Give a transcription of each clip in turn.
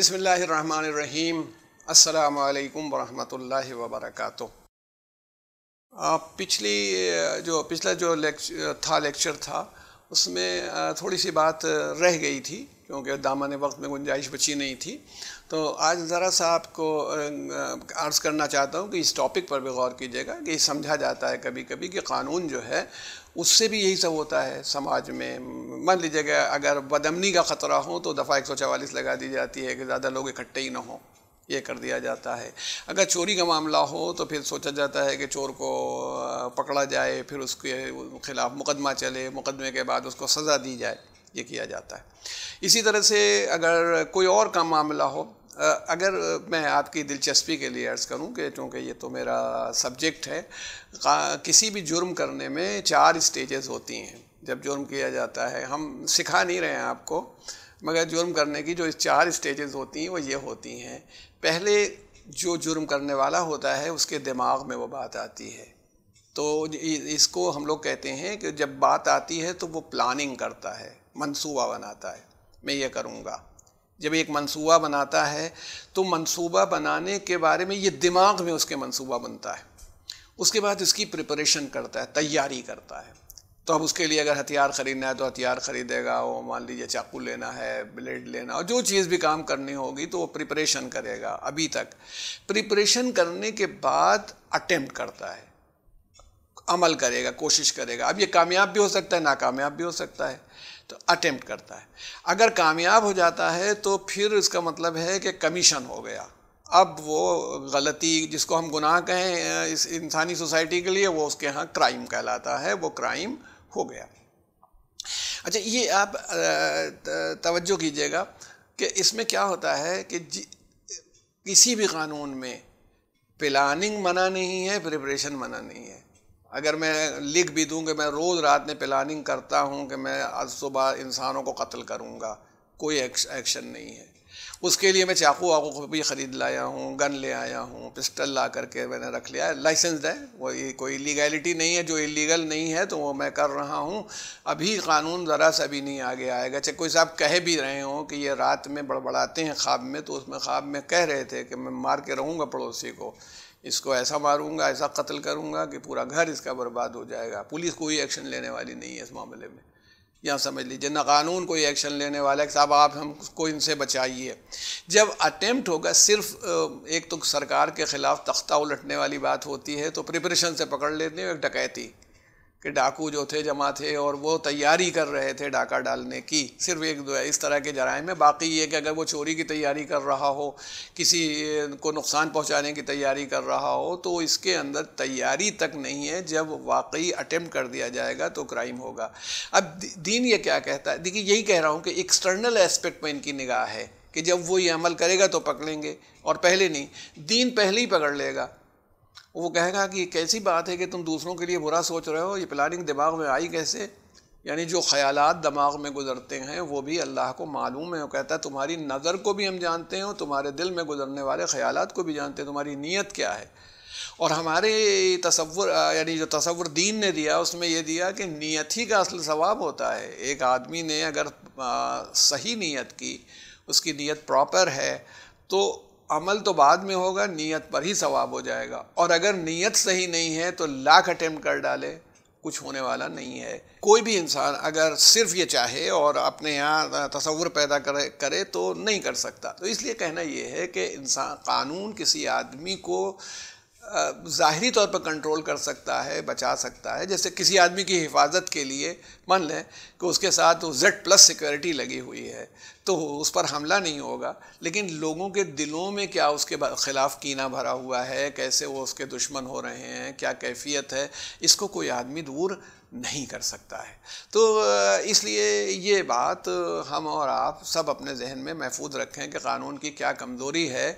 बिसमीम् अल्लाम वरहमल वबरक पिछली जो पिछला जो लेक्चर था लेक्चर था उसमें थोड़ी सी बात रह गई थी क्योंकि दामन वक्त में गुंजाइश बची नहीं थी तो आज ज़रा सा आपको अर्ज़ करना चाहता हूँ कि इस टॉपिक पर भी गौर कीजिएगा कि समझा जाता है कभी कभी कि कानून जो है उससे भी यही सब होता है समाज में मान लीजिएगा अगर बदमनी का ख़तरा हो तो दफ़ा एक सौ चवालीस लगा दी जाती है कि ज़्यादा लोग इकट्ठे ही ना हों ये कर दिया जाता है अगर चोरी का मामला हो तो फिर सोचा जाता है कि चोर को पकड़ा जाए फिर उसके ख़िलाफ़ मुकदमा चले मुकदमे के बाद उसको सज़ा दी जाए ये किया जाता है इसी तरह से अगर कोई और का मामला हो अगर मैं आपकी दिलचस्पी के लिए अर्ज़ करूं कि चूँकि ये तो मेरा सब्जेक्ट है किसी भी जुर्म करने में चार स्टेजेस होती हैं जब जुर्म किया जाता है हम सिखा नहीं रहे हैं आपको मगर जुर्म करने की जो चार स्टेजेस होती हैं वो ये होती हैं पहले जो जुर्म करने वाला होता है उसके दिमाग में वो बात आती है तो इसको हम लोग कहते हैं कि जब बात आती है तो वो प्लानिंग करता है मनसूबा बनाता है मैं ये करूँगा जब एक मंसूबा बनाता है तो मंसूबा बनाने के बारे में ये दिमाग में उसके मंसूबा बनता है उसके बाद उसकी प्रिपरेशन करता है तैयारी करता है तो अब उसके लिए अगर हथियार ख़रीदना है तो हथियार ख़रीदेगा वो मान लीजिए चाकू लेना है ब्लेड लेना और जो चीज़ भी काम करनी होगी तो वो प्रिपरेशन करेगा अभी तक प्रिपरेशन करने के बाद अटेम्प्ट करता है अमल करेगा कोशिश करेगा अब ये कामयाब भी हो सकता है नाकामयाब भी हो सकता है तो अटेम्प्ट करता है अगर कामयाब हो जाता है तो फिर इसका मतलब है कि कमीशन हो गया अब वो गलती जिसको हम गुनाह कहें इस इंसानी सोसाइटी के लिए वो उसके यहाँ क्राइम कहलाता है वो क्राइम हो गया अच्छा ये आप तवज्जो कीजिएगा कि इसमें क्या होता है कि किसी भी कानून में प्लानिंग मना नहीं है प्रिपरेशन मना नहीं है अगर मैं लिख भी दूँ कि मैं रोज़ रात में प्लानिंग करता हूँ कि मैं आज सुबह इंसानों को कत्ल करूँगा कोई एक्शन नहीं है उसके लिए मैं चाकू वाकू को भी ख़रीद लाया हूँ गन ले आया हूँ पिस्टल ला करके मैंने रख लिया है लाइसेंस्ड है वो ये कोई लीगैलिटी नहीं है जो इलीगल नहीं है तो वो मैं कर रहा हूँ अभी कानून ज़रा सा भी नहीं आगे आएगा चाहे कोई साहब कह भी रहे हों कि ये रात में बड़बड़ाते हैं ख्वाब में तो उसमें ख्वाब में कह रहे थे कि मैं मार के रहूँगा पड़ोसी को इसको ऐसा मारूंगा ऐसा कत्ल करूंगा कि पूरा घर इसका बर्बाद हो जाएगा पुलिस कोई एक्शन लेने वाली नहीं है इस मामले में या समझ लीजिए ना कानून कोई एक्शन लेने वाला है साहब आप हमको इनसे बचाइए जब अटेम्प्ट होगा सिर्फ एक तो सरकार के ख़िलाफ़ तख्ता उलटने वाली बात होती है तो प्रिपरेशन से पकड़ लेते हैं एक डकैती कि डाकू जो थे जमा थे और वो तैयारी कर रहे थे डाका डालने की सिर्फ एक दो इस तरह के जराए में बाकी ये कि अगर वो चोरी की तैयारी कर रहा हो किसी को नुकसान पहुंचाने की तैयारी कर रहा हो तो इसके अंदर तैयारी तक नहीं है जब वाकई अटेम्प्ट कर दिया जाएगा तो क्राइम होगा अब दीन ये क्या कहता है देखिए यही कह रहा हूँ कि एक्सटर्नल एस्पेक्ट में इनकी निगाह है कि जब वो ये अमल करेगा तो पकड़ेंगे और पहले नहीं दीन पहले ही पकड़ लेगा वो कहेगा कि कैसी बात है कि तुम दूसरों के लिए बुरा सोच रहे हो ये प्लानिंग दिमाग में आई कैसे यानी जो ख्याल दिमाग में गुजरते हैं वो भी अल्लाह को मालूम है वो कहता है तुम्हारी नज़र को भी हम जानते हैं और तुम्हारे दिल में गुजरने वाले ख्याल को भी जानते हैं तुम्हारी नीयत क्या है और हमारे तस्वुर यानी जो तस्वुर दीन ने दिया उसमें यह दिया कि नीयत ही का असल सवाब होता है एक आदमी ने अगर आ, सही नीयत की उसकी नीयत प्रॉपर है तो अमल तो बाद में होगा नीयत पर ही सवाब हो जाएगा और अगर नीयत सही नहीं है तो लाख अटैम्प्ट कर डाले कुछ होने वाला नहीं है कोई भी इंसान अगर सिर्फ ये चाहे और अपने यहाँ तस्वुर पैदा करे करे तो नहीं कर सकता तो इसलिए कहना ये है कि इंसान कानून किसी आदमी को ज़ाहरी तौर पर कंट्रोल कर सकता है बचा सकता है जैसे किसी आदमी की हिफाजत के लिए मान लें कि उसके साथ जेड प्लस सिक्योरिटी लगी हुई है तो उस पर हमला नहीं होगा लेकिन लोगों के दिलों में क्या उसके ख़िलाफ़ कीना भरा हुआ है कैसे वो उसके दुश्मन हो रहे हैं क्या कैफियत है इसको कोई आदमी दूर नहीं कर सकता है तो इसलिए ये बात हम और आप सब अपने जहन में महफूज रखें कि क़ानून की क्या कमज़ोरी है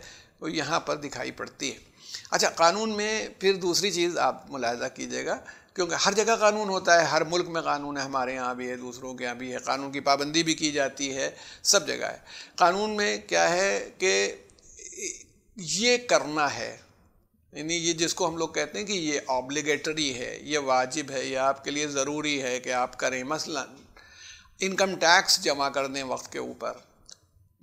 वो यहाँ पर दिखाई पड़ती है अच्छा कानून में फिर दूसरी चीज़ आप मुलायजा कीजिएगा क्योंकि हर जगह कानून होता है हर मुल्क में कानून है हमारे यहाँ भी है दूसरों के यहाँ भी है कानून की पाबंदी भी की जाती है सब जगह है कानून में क्या है कि ये करना है यानी ये जिसको हम लोग कहते हैं कि ये ऑब्लिगेटरी है ये वाजिब है ये आपके लिए ज़रूरी है कि आप करें मसला इनकम टैक्स जमा करने वक्त के ऊपर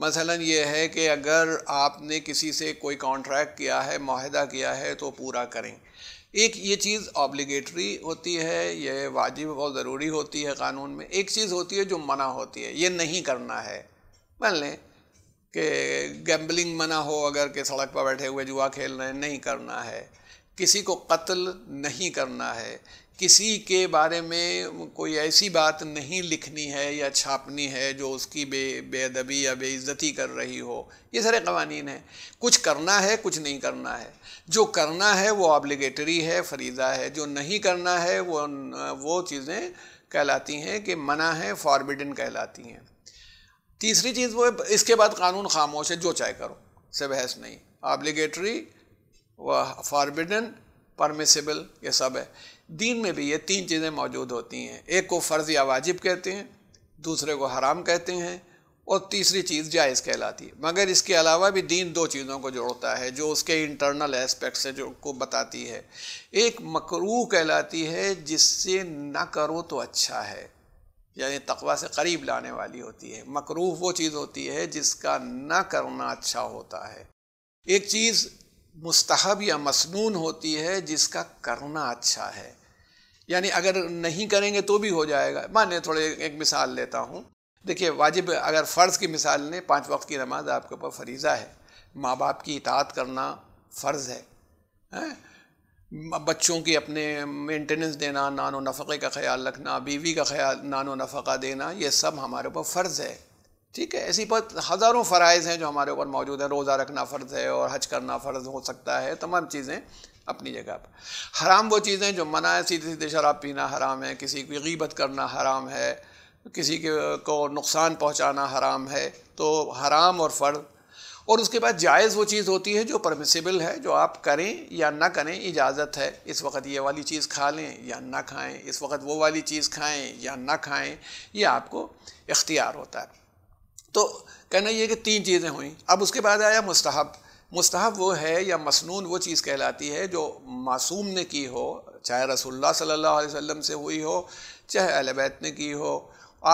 मसला ये है कि अगर आपने किसी से कोई कॉन्ट्रैक्ट किया है माहिदा किया है तो पूरा करें एक ये चीज़ ऑब्लिगेटरी होती है ये वाजिब और ज़रूरी होती है कानून में एक चीज़ होती है जो मना होती है ये नहीं करना है मान लें कि गैम्बलिंग मना हो अगर के सड़क पर बैठे हुए जुआ खेल रहे हैं नहीं करना है किसी को कत्ल नहीं करना है किसी के बारे में कोई ऐसी बात नहीं लिखनी है या छापनी है जो उसकी बे बेअदबी या बेइज्जती कर रही हो ये सारे कवानीन हैं कुछ करना है कुछ नहीं करना है जो करना है वो ऑब्लिगेटरी है फरीदा है जो नहीं करना है वो वो चीज़ें कहलाती हैं कि मना है फॉरबिडन कहलाती हैं तीसरी चीज़ वो इसके बाद कानून खामोश है जो चाहे करो से बहस नहीं ऑब्लिगेटरी व फॉरबिडन परमिसेबल ये सब है दीन में भी ये तीन चीज़ें मौजूद होती हैं एक को फ़र्ज़ या वाजिब कहते हैं दूसरे को हराम कहते हैं और तीसरी चीज़ जायज़ कहलाती है मगर इसके अलावा भी दीन दो चीज़ों को जोड़ता है जो उसके इंटरनल एस्पेक्ट से जो को बताती है एक मकरू कहलाती है जिससे ना करो तो अच्छा है यानी तकवा से करीब लाने वाली होती है मकरूह वो चीज़ होती है जिसका ना करना अच्छा होता है एक चीज़ मुस्तहब या मसनून होती है जिसका करना अच्छा है यानी अगर नहीं करेंगे तो भी हो जाएगा माने थोड़े एक मिसाल लेता हूँ देखिए वाजिब अगर फ़र्ज़ की मिसाल लें पाँच वक्त की नमाज आपके ऊपर फरीज़ा है माँ बाप की इतात करना फ़र्ज़ है, है? बच्चों की अपने मेंटेनेंस देना नानो नफ़े का ख्याल रखना बीवी का ख्याल नानो नफ़ा देना ये सब हमारे ऊपर फ़र्ज़ है ठीक है ऐसी पर हज़ारों फ़रज़ हैं जो हमारे ऊपर मौजूद हैं रोज़ा रखना फ़र्ज़ है और हज करना फ़र्ज़ हो सकता है तमाम चीज़ें अपनी जगह पर हराम वो चीज़ें जो मना है सीधे सीधे शराब पीना हराम है किसी की गीबत करना हराम है किसी के को नुकसान पहुंचाना हराम है तो हराम और फ़र्ज और उसके बाद जायज़ वो चीज़ होती है जो परमिसिबल है जो आप करें या ना करें इजाज़त है इस वक्त ये वाली चीज़ खा लें या ना खाएं इस वक्त वो वाली चीज़ खाएं या ना खाएं ये आपको इख्तियार होता है तो कहना यह कि तीन चीज़ें हुई अब उसके बाद आया मुस्तहब मुस्तहब वो है या मसनून वो चीज़ कहलाती है जो मासूम ने की हो चाहे रसोल्ला सल्ला वम से हुई हो चाहे अलबैत ने की हो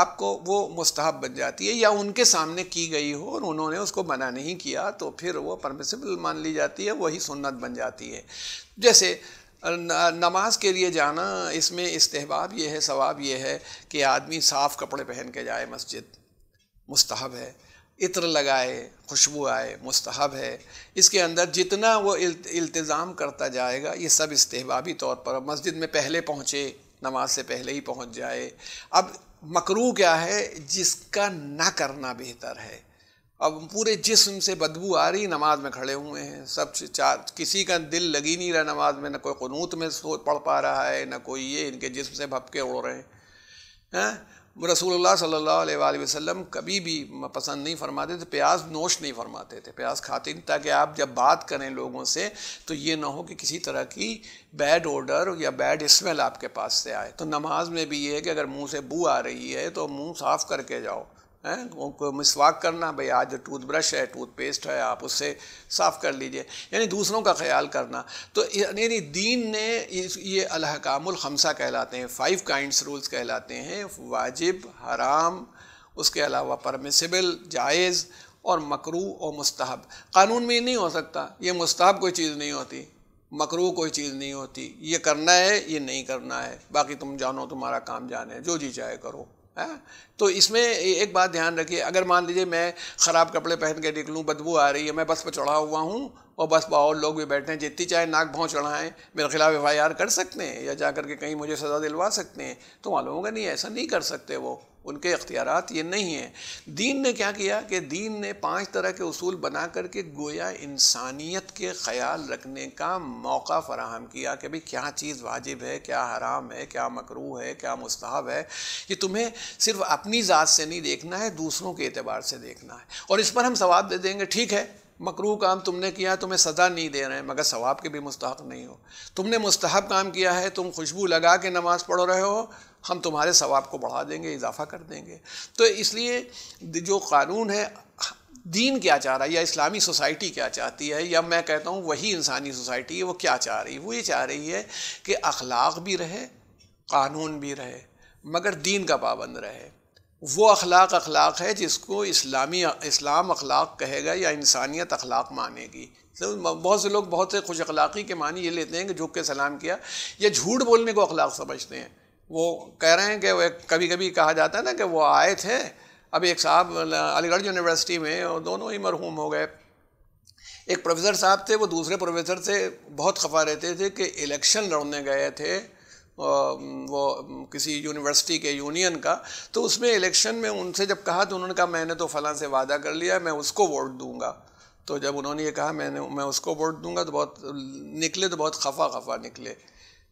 आपको वो मुस्तहब बन जाती है या उनके सामने की गई हो और उन्होंने उसको मना नहीं किया तो फिर वो परमिसबल मान ली जाती है वही सुन्नत बन जाती है जैसे नमाज के लिए जाना इसमें इस्तेबाब ये है सवाब ये है कि आदमी साफ़ कपड़े पहन के जाए मस्जिद मुस्तहब है इत्र लगाए खुशबू आए मुस्तहब है इसके अंदर जितना वो इल्तिज़ाम करता जाएगा ये सब इस्तेबाबी तौर पर मस्जिद में पहले पहुँचे नमाज से पहले ही पहुँच जाए अब मकरू क्या है जिसका ना करना बेहतर है अब पूरे जिस्म से बदबू आ रही नमाज में खड़े हुए हैं सब चार किसी का दिल लगी नहीं रहा नमाज में ना कोई क़नूत में सो पढ़ पा रहा है ना कोई ये इनके जिस्म से भपके उड़ रहे हैं है? हाँ? रसूलुल्लाह सल्लल्लाहु अलैहि वसल्लम कभी भी पसंद नहीं फरमाते थे प्याज नोश नहीं फरमाते थे प्याज खाते नहीं ताकि आप जब बात करें लोगों से तो ये ना हो कि किसी तरह की बैड ऑर्डर या बैड स्मेल आपके पास से आए तो नमाज में भी ये है कि अगर मुंह से बू आ रही है तो मुंह साफ़ करके जाओ है मिसवाक करना भाई आज टूथब्रश है टूथपेस्ट है आप उससे साफ़ कर लीजिए यानी दूसरों का ख्याल करना तो यानी दीन ने ये अलहकामुल खमसा कहलाते हैं फाइव काइंड्स रूल्स कहलाते हैं वाजिब हराम उसके अलावा परमिसिबल जायज़ और मकरू और मुस्तहब कानून में नहीं हो सकता ये मुस्तहब कोई चीज़ नहीं होती मकरू कोई चीज़ नहीं होती ये करना है ये नहीं करना है बाकी तुम जानो तुम्हारा काम जाने जो जी चाहे करो है हाँ? तो इसमें एक बात ध्यान रखिए अगर मान लीजिए मैं ख़राब कपड़े पहन के निकलूँ बदबू आ रही है मैं बस पर चढ़ा हुआ हूँ और बस पर और लोग भी बैठे हैं जितनी चाहे नाक भाव चढ़ाएं मेरे खिलाफ एफ आई आर कर सकते हैं या जा के कहीं मुझे सज़ा दिलवा सकते हैं तो मालूम होगा नहीं ऐसा नहीं कर सकते वो उनके अख्तियार ये नहीं हैं दीन ने क्या किया कि दीन ने पांच तरह के असूल बना करके गोया इंसानियत के ख्याल रखने का मौका फराहम किया कि भाई क्या चीज़ वाजिब है क्या हराम है क्या मकरू है क्या मुस्ताब है ये तुम्हें सिर्फ अपनी ज़ात से नहीं देखना है दूसरों के अतबार से देखना है और इस पर हम सवाब दे देंगे ठीक है मकरू काम तुमने किया तुम्हें सज़ा नहीं दे रहे हैं मगर सवाब के भी मुस्तक नहीं हो तुमने मुस्तहब काम किया है तुम खुशबू लगा के नमाज़ पढ़ रहे हो हम तुम्हारे सवाब को बढ़ा देंगे इजाफा कर देंगे तो इसलिए जो कानून है दीन क्या चाह रहा है या इस्लामी सोसाइटी क्या चाहती है या मैं कहता हूँ वही इंसानी सोसाइटी है वो क्या चाह रही है वो ये चाह रही है कि अखलाक भी रहे कानून भी रहे मगर दीन का पाबंद रहे वो अखलाक अखलाक है जिसको इस्लामी इस्लाम अखलाक कहेगा या इंसानियत अखलाक मानेगी तो बहुत से लोग बहुत से खुश अखलाक़ी के मानी ये लेते हैं कि झुक के सलाम किया या झूठ बोलने को अखलाक समझते हैं वो कह रहे हैं कि कभी कभी कहा जाता है ना कि वो आए थे अब एक साहब अलीगढ़ यूनिवर्सिटी में और दोनों ही मरहूम हो गए एक प्रोफेसर साहब थे वो दूसरे प्रोफेसर से बहुत खफा रहते थे कि इलेक्शन लड़ने गए थे वो किसी यूनिवर्सिटी के यूनियन का तो उसमें इलेक्शन में उनसे जब कहा तो उन्होंने कहा मैंने तो फ़लाँ से वादा कर लिया मैं उसको वोट दूंगा तो जब उन्होंने ये कहा मैंने मैं उसको वोट दूंगा तो बहुत निकले तो बहुत खफा खफा निकले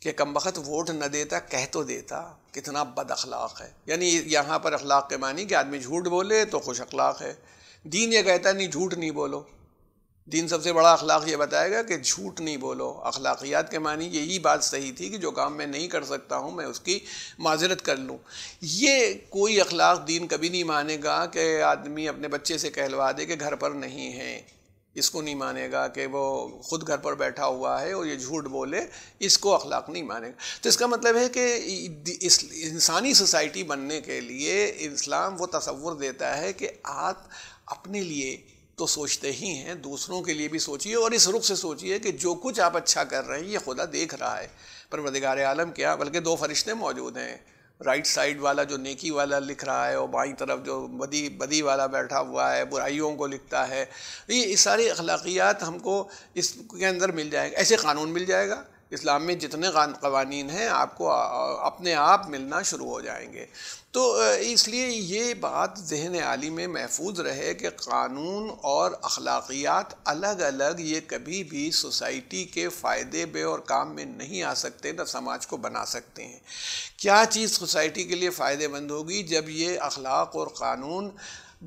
कि कम वक्त वोट न देता कह तो देता कितना बद अखलाक है यानी यहाँ पर अखलाक के मानी कि आदमी झूठ बोले तो खुश अखलाक है दीन ये कहता नहीं झूठ नहीं बोलो दीन सबसे बड़ा अखलाक ये बताएगा कि झूठ नहीं बोलो अखलाकियात के मानी यही बात सही थी कि जो काम मैं नहीं कर सकता हूँ मैं उसकी माजरत कर लूँ ये कोई अखलाक दीन कभी नहीं मानेगा कि आदमी अपने बच्चे से कहलवा दे कि घर पर नहीं है इसको नहीं मानेगा कि वो खुद घर पर बैठा हुआ है और ये झूठ बोले इसको अखलाक नहीं मानेगा तो इसका मतलब है कि इस इंसानी सोसाइटी बनने के लिए इस्लाम वो तस्वुर देता है कि आप अपने लिए तो सोचते ही हैं दूसरों के लिए भी सोचिए और इस रुख से सोचिए कि जो कुछ आप अच्छा कर रहे हैं ये खुदा देख रहा है परवरदिगार आलम क्या बल्कि दो फरिश्ते मौजूद हैं राइट साइड वाला जो नेकी वाला लिख रहा है और बाई तरफ जो बदी बदी वाला बैठा हुआ है बुराइयों को लिखता है तो ये सारी अखलाकियात हमको इसके अंदर मिल जाएगा ऐसे कानून मिल जाएगा इस्लाम में जितने कवानीन हैं आपको अपने आप मिलना शुरू हो जाएंगे तो इसलिए ये बात जहन आली में महफूज रहे कि कानून और अखलाकियात अलग अलग ये कभी भी सोसाइटी के फ़ायदे बे और काम में नहीं आ सकते ना समाज को बना सकते हैं क्या चीज़ सोसाइटी के लिए फ़ायदेमंद होगी जब ये अखलाक और क़ानून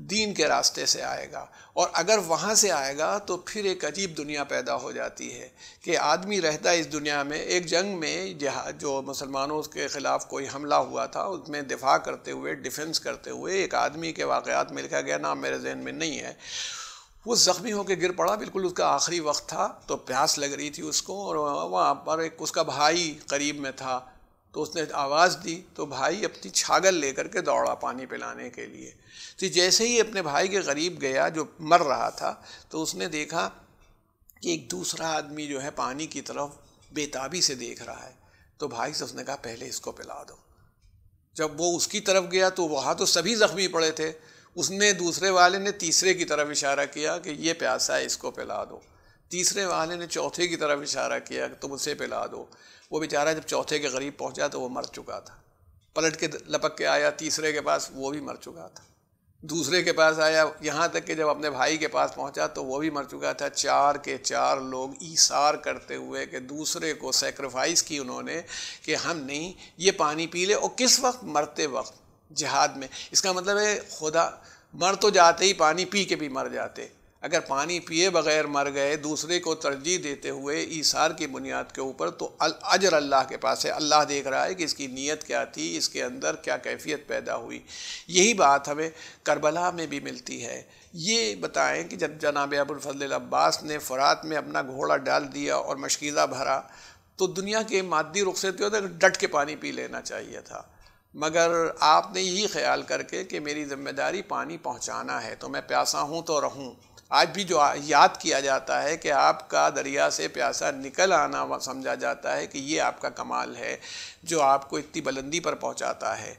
दीन के रास्ते से आएगा और अगर वहाँ से आएगा तो फिर एक अजीब दुनिया पैदा हो जाती है कि आदमी रहता है इस दुनिया में एक जंग में जहाँ जो मुसलमानों के ख़िलाफ़ कोई हमला हुआ था उसमें दिफा करते हुए डिफेंस करते हुए एक आदमी के वाक़ात में लिखा गया नाम मेरे जहन में नहीं है वो ज़ख्मी होकर गिर पड़ा बिल्कुल उसका आखिरी वक्त था तो प्यास लग रही थी उसको और वहाँ पर एक उसका भाई करीब में था तो उसने आवाज़ दी तो भाई अपनी छागल लेकर के दौड़ा पानी पिलाने के लिए तो जैसे ही अपने भाई के करीब गया जो मर रहा था तो उसने देखा कि एक दूसरा आदमी जो है पानी की तरफ बेताबी से देख रहा है तो भाई से उसने कहा पहले इसको पिला दो जब वो उसकी तरफ गया तो वहाँ तो सभी ज़ख्मी पड़े थे उसने दूसरे वाले ने तीसरे की तरफ इशारा किया कि ये प्यासा है इसको पिला दो तीसरे वाले ने चौथे की तरफ इशारा किया कि तुम उसे पिला दो वो बेचारा जब चौथे के करीब पहुंचा तो वो मर चुका था पलट के लपक के आया तीसरे के पास वो भी मर चुका था दूसरे के पास आया यहाँ तक कि जब अपने भाई के पास पहुँचा तो वो भी मर चुका था चार के चार लोग ईसार करते हुए कि दूसरे को सेक्रीफाइस की उन्होंने कि हम नहीं ये पानी पी ले और किस वक्त मरते वक्त जहाद में इसका मतलब है खुदा मर तो जाते ही पानी पी के भी मर जाते अगर पानी पिए बगैर मर गए दूसरे को तरजीह देते हुए ईसार की बुनियाद के ऊपर तो अजर अल्लाह के पास है अल्लाह देख रहा है कि इसकी नीयत क्या थी इसके अंदर क्या कैफियत पैदा हुई यही बात हमें करबला में भी मिलती है ये बताएं कि जब जनाब अबुलफल अब्बास ने फ़रात में अपना घोड़ा डाल दिया और मशकीज़ा भरा तो दुनिया के मादी रुख से तो डट के पानी पी लेना चाहिए था मगर आपने यही ख्याल करके कि मेरी ज़िम्मेदारी पानी पहुंचाना है तो मैं प्यासा हूं तो रहूं आज भी जो याद किया जाता है कि आपका दरिया से प्यासा निकल आना समझा जाता है कि ये आपका कमाल है जो आपको इतनी बुलंदी पर पहुंचाता है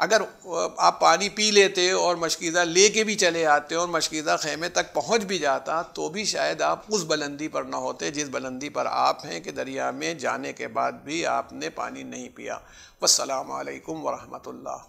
अगर आप पानी पी लेते और मशकीज़ा ले के भी चले आते और मशकीज़ा खेमे तक पहुंच भी जाता तो भी शायद आप उस बुलंदी पर ना होते जिस बुलंदी पर आप हैं कि दरिया में जाने के बाद भी आपने पानी नहीं पिया वालकम वरहमतुल्ला